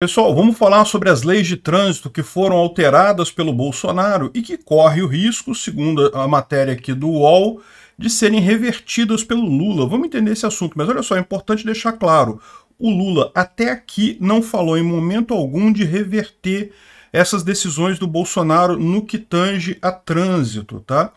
Pessoal, vamos falar sobre as leis de trânsito que foram alteradas pelo Bolsonaro e que corre o risco, segundo a matéria aqui do UOL, de serem revertidas pelo Lula. Vamos entender esse assunto, mas olha só, é importante deixar claro. O Lula até aqui não falou em momento algum de reverter essas decisões do Bolsonaro no que tange a trânsito, tá?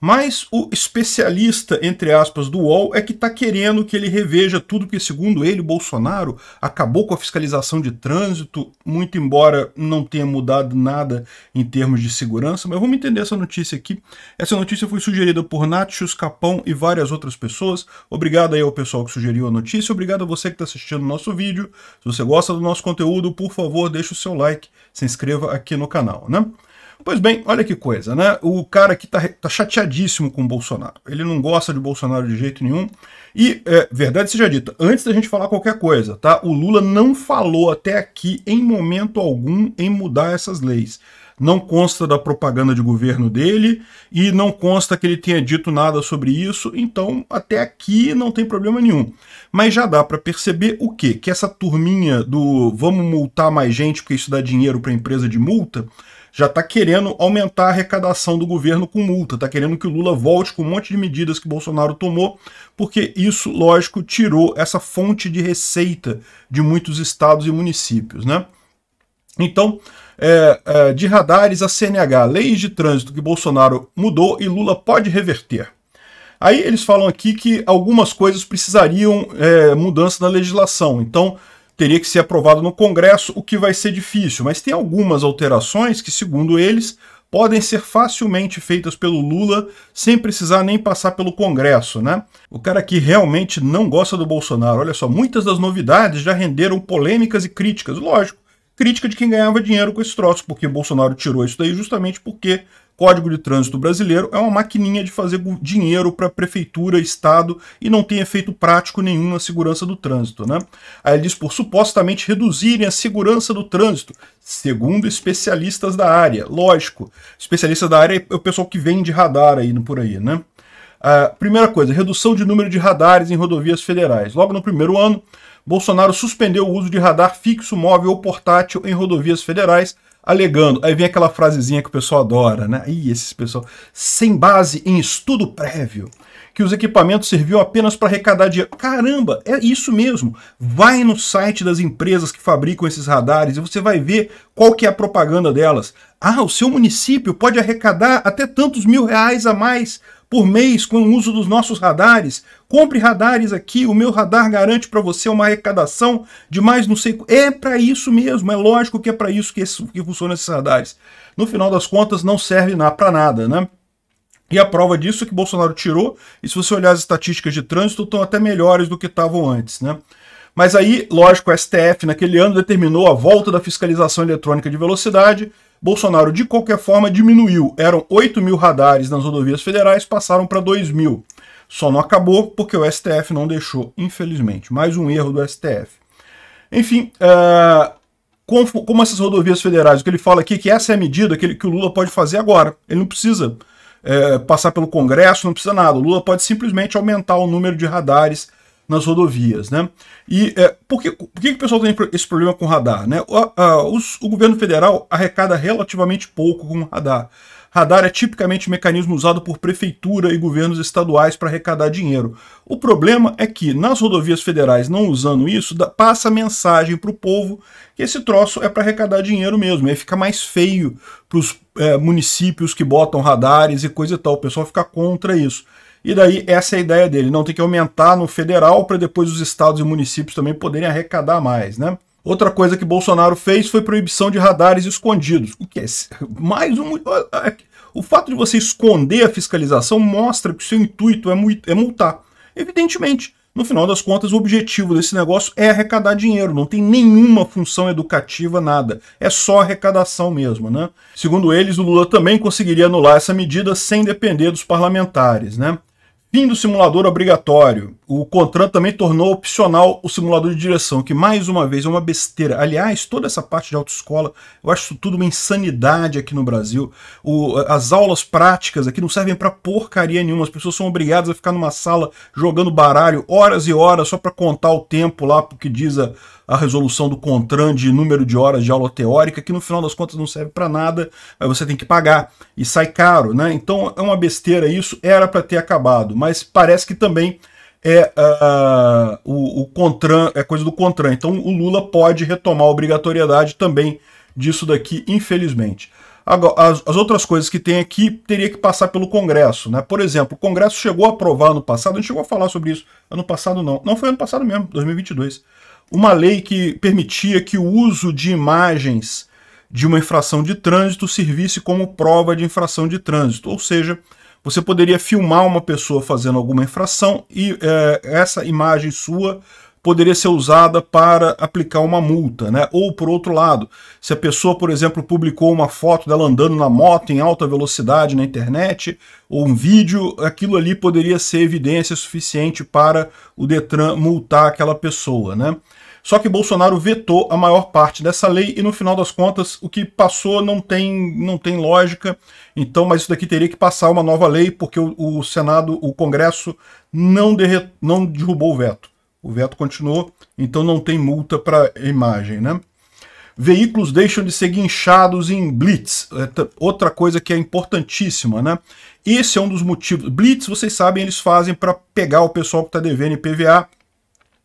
Mas o especialista, entre aspas, do UOL é que está querendo que ele reveja tudo, porque, segundo ele, Bolsonaro acabou com a fiscalização de trânsito, muito embora não tenha mudado nada em termos de segurança. Mas vamos entender essa notícia aqui. Essa notícia foi sugerida por Natius Capão e várias outras pessoas. Obrigado aí ao pessoal que sugeriu a notícia, obrigado a você que está assistindo o nosso vídeo. Se você gosta do nosso conteúdo, por favor, deixe o seu like, se inscreva aqui no canal, né? Pois bem, olha que coisa, né? O cara aqui tá, tá chateadíssimo com o Bolsonaro. Ele não gosta de Bolsonaro de jeito nenhum. E, é, verdade seja dita, antes da gente falar qualquer coisa, tá? O Lula não falou até aqui, em momento algum, em mudar essas leis não consta da propaganda de governo dele e não consta que ele tenha dito nada sobre isso, então até aqui não tem problema nenhum. Mas já dá para perceber o quê? Que essa turminha do vamos multar mais gente porque isso dá dinheiro para empresa de multa já está querendo aumentar a arrecadação do governo com multa, está querendo que o Lula volte com um monte de medidas que Bolsonaro tomou, porque isso, lógico, tirou essa fonte de receita de muitos estados e municípios. Né? Então, é, é, de radares a CNH, leis de trânsito que Bolsonaro mudou e Lula pode reverter. Aí eles falam aqui que algumas coisas precisariam é, mudança na legislação. Então, teria que ser aprovado no Congresso, o que vai ser difícil, mas tem algumas alterações que, segundo eles, podem ser facilmente feitas pelo Lula sem precisar nem passar pelo Congresso, né? O cara que realmente não gosta do Bolsonaro, olha só, muitas das novidades já renderam polêmicas e críticas, lógico crítica de quem ganhava dinheiro com esse troço, porque Bolsonaro tirou isso daí justamente porque Código de Trânsito Brasileiro é uma maquininha de fazer dinheiro para prefeitura, estado e não tem efeito prático nenhum na segurança do trânsito, né? Aí ele diz por supostamente reduzirem a segurança do trânsito, segundo especialistas da área. Lógico, especialistas da área é o pessoal que vende radar aí por aí, né? Uh, primeira coisa, redução de número de radares em rodovias federais. Logo no primeiro ano, Bolsonaro suspendeu o uso de radar fixo, móvel ou portátil em rodovias federais, alegando. Aí vem aquela frasezinha que o pessoal adora, né? Ih, esses pessoal. Sem base em estudo prévio que os equipamentos serviam apenas para arrecadar dinheiro. Caramba, é isso mesmo. Vai no site das empresas que fabricam esses radares e você vai ver qual que é a propaganda delas. Ah, o seu município pode arrecadar até tantos mil reais a mais por mês com o uso dos nossos radares. Compre radares aqui, o meu radar garante para você uma arrecadação de mais não sei. É para isso mesmo, é lógico que é para isso que, que funcionam esses radares. No final das contas, não serve para nada, né? E a prova disso é que Bolsonaro tirou, e se você olhar as estatísticas de trânsito, estão até melhores do que estavam antes, né? Mas aí, lógico, o STF naquele ano determinou a volta da fiscalização eletrônica de velocidade. Bolsonaro, de qualquer forma, diminuiu. Eram 8 mil radares nas rodovias federais, passaram para 2 mil. Só não acabou porque o STF não deixou, infelizmente. Mais um erro do STF. Enfim, uh, como essas rodovias federais, o que ele fala aqui é que essa é a medida que, ele, que o Lula pode fazer agora. Ele não precisa é, passar pelo Congresso, não precisa nada. O Lula pode simplesmente aumentar o número de radares nas rodovias. Né? E é, por, que, por que, que o pessoal tem esse problema com radar? Né? O, a, os, o governo federal arrecada relativamente pouco com radar. Radar é tipicamente um mecanismo usado por prefeitura e governos estaduais para arrecadar dinheiro. O problema é que nas rodovias federais não usando isso, dá, passa mensagem para o povo que esse troço é para arrecadar dinheiro mesmo. E aí fica mais feio para os é, municípios que botam radares e coisa e tal. O pessoal fica contra isso. E daí essa é a ideia dele, não tem que aumentar no federal para depois os estados e municípios também poderem arrecadar mais, né? Outra coisa que Bolsonaro fez foi proibição de radares escondidos. O que é mais um o fato de você esconder a fiscalização mostra que o seu intuito é, é multar. Evidentemente, no final das contas, o objetivo desse negócio é arrecadar dinheiro, não tem nenhuma função educativa, nada. É só arrecadação mesmo, né? Segundo eles, o Lula também conseguiria anular essa medida sem depender dos parlamentares, né? Fim do simulador obrigatório. O Contran também tornou opcional o simulador de direção, que mais uma vez é uma besteira. Aliás, toda essa parte de autoescola, eu acho isso tudo uma insanidade aqui no Brasil. O, as aulas práticas aqui não servem para porcaria nenhuma. As pessoas são obrigadas a ficar numa sala jogando baralho horas e horas só para contar o tempo lá, porque diz a, a resolução do CONTRAN de número de horas de aula teórica, que no final das contas não serve para nada, mas você tem que pagar e sai caro, né? Então é uma besteira isso, era para ter acabado, mas parece que também é uh, o, o CONTRAN, é coisa do CONTRAN. Então o Lula pode retomar a obrigatoriedade também disso daqui, infelizmente. Agora, as, as, outras coisas que tem aqui teria que passar pelo Congresso, né? Por exemplo, o Congresso chegou a aprovar ano passado, a gente chegou a falar sobre isso ano passado não, não foi ano passado mesmo, 2022 uma lei que permitia que o uso de imagens de uma infração de trânsito servisse como prova de infração de trânsito, ou seja, você poderia filmar uma pessoa fazendo alguma infração e é, essa imagem sua poderia ser usada para aplicar uma multa, né? Ou por outro lado, se a pessoa, por exemplo, publicou uma foto dela andando na moto em alta velocidade na internet, ou um vídeo, aquilo ali poderia ser evidência suficiente para o Detran multar aquela pessoa, né? Só que Bolsonaro vetou a maior parte dessa lei e no final das contas o que passou não tem, não tem lógica. Então, mas isso daqui teria que passar uma nova lei porque o, o Senado, o Congresso não, derre, não derrubou o veto. O veto continuou, então não tem multa para imagem, né? Veículos deixam de ser guinchados em blitz, é outra coisa que é importantíssima, né? Esse é um dos motivos. Blitz, vocês sabem, eles fazem para pegar o pessoal que está devendo em PVA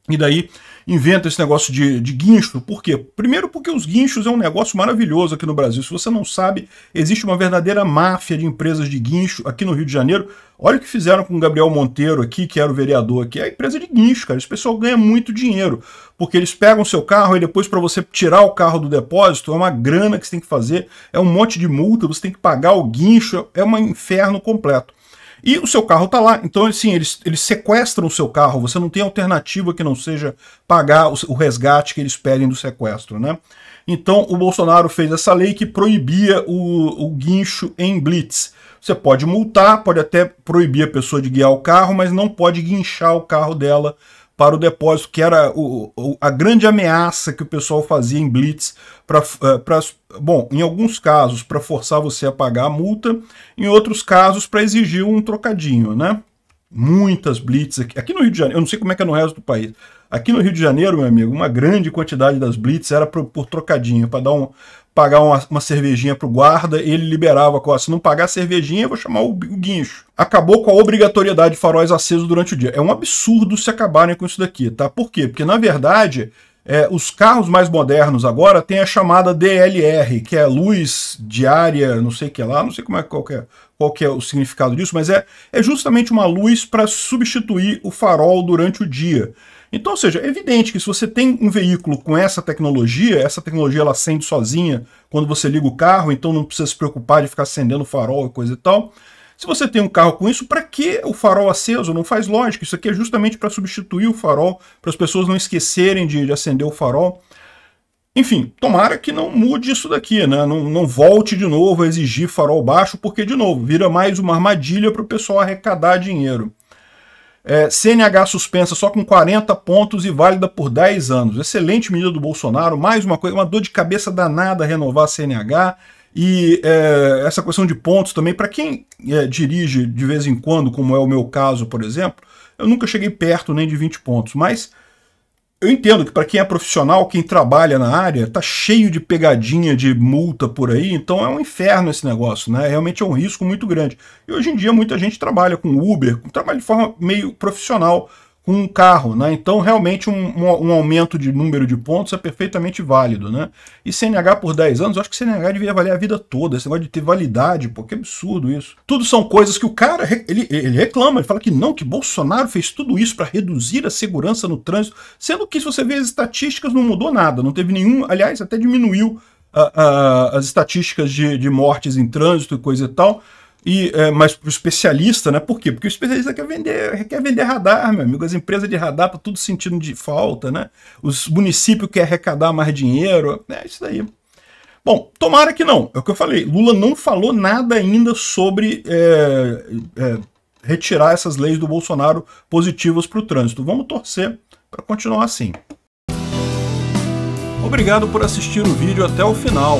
e daí inventa esse negócio de, de guincho. Por quê? Primeiro, porque os guinchos é um negócio maravilhoso aqui no Brasil. Se você não sabe, existe uma verdadeira máfia de empresas de guincho aqui no Rio de Janeiro. Olha o que fizeram com o Gabriel Monteiro aqui, que era o vereador aqui. É a empresa de guincho, cara. Esse pessoal ganha muito dinheiro, porque eles pegam o seu carro e depois, para você tirar o carro do depósito, é uma grana que você tem que fazer, é um monte de multa, você tem que pagar o guincho, é um inferno completo. E o seu carro está lá. Então, assim, eles, eles sequestram o seu carro. Você não tem alternativa que não seja pagar o, o resgate que eles pedem do sequestro, né? Então, o Bolsonaro fez essa lei que proibia o, o guincho em blitz. Você pode multar, pode até proibir a pessoa de guiar o carro, mas não pode guinchar o carro dela para o depósito, que era o, o, a grande ameaça que o pessoal fazia em blitz para eh, bom, em alguns casos para forçar você a pagar a multa, em outros casos para exigir um trocadinho, né? muitas blitz aqui. aqui no Rio de Janeiro, eu não sei como é que é no resto do país. Aqui no Rio de Janeiro, meu amigo, uma grande quantidade das blitz era por, por trocadinho, para dar um pagar uma, uma cervejinha pro guarda, ele liberava, a se não pagar a cervejinha, eu vou chamar o, o guincho. Acabou com a obrigatoriedade de faróis acesos durante o dia. É um absurdo se acabarem com isso daqui, tá? Por quê? Porque na verdade, é, os carros mais modernos agora têm a chamada DLR, que é luz diária, não sei o que lá, não sei como é, qual, é, qual é o significado disso, mas é, é justamente uma luz para substituir o farol durante o dia. Então, ou seja, é evidente que se você tem um veículo com essa tecnologia, essa tecnologia ela acende sozinha quando você liga o carro, então não precisa se preocupar de ficar acendendo o farol e coisa e tal. Se você tem um carro com isso, para que o farol aceso? Não faz lógica. Isso aqui é justamente para substituir o farol, para as pessoas não esquecerem de, de, acender o farol. Enfim, tomara que não mude isso daqui, né? Não, não volte de novo a exigir farol baixo, porque, de novo, vira mais uma armadilha para o pessoal arrecadar dinheiro. É, CNH suspensa só com 40 pontos e válida por 10 anos. Excelente medida do Bolsonaro, mais uma coisa, uma dor de cabeça danada renovar a CNH. E é, essa questão de pontos também, para quem é, dirige de vez em quando, como é o meu caso, por exemplo, eu nunca cheguei perto nem de 20 pontos, mas eu entendo que para quem é profissional, quem trabalha na área, tá cheio de pegadinha, de multa por aí, então é um inferno esse negócio, né? Realmente é um risco muito grande. E hoje em dia muita gente trabalha com Uber, trabalha de forma meio profissional, com um carro, né? Então, realmente, um, um, aumento de número de pontos é perfeitamente válido, né? E CNH por 10 anos, eu acho que CNH devia valer a vida toda, esse negócio de ter validade, pô, que absurdo isso. Tudo são coisas que o cara, ele, ele reclama, ele fala que não, que Bolsonaro fez tudo isso para reduzir a segurança no trânsito, sendo que, se você vê as estatísticas, não mudou nada, não teve nenhum, aliás, até diminuiu uh, uh, as estatísticas de, de mortes em trânsito e coisa e tal, e, é, mas para o especialista, né? Por quê? Porque o especialista quer vender, quer vender radar, meu amigo. As empresas de radar estão tudo sentindo de falta, né? Os municípios querem arrecadar mais dinheiro. Né? É isso aí. Bom, tomara que não. É o que eu falei. Lula não falou nada ainda sobre é, é, retirar essas leis do Bolsonaro positivas para o trânsito. Vamos torcer para continuar assim. Obrigado por assistir o vídeo até o final.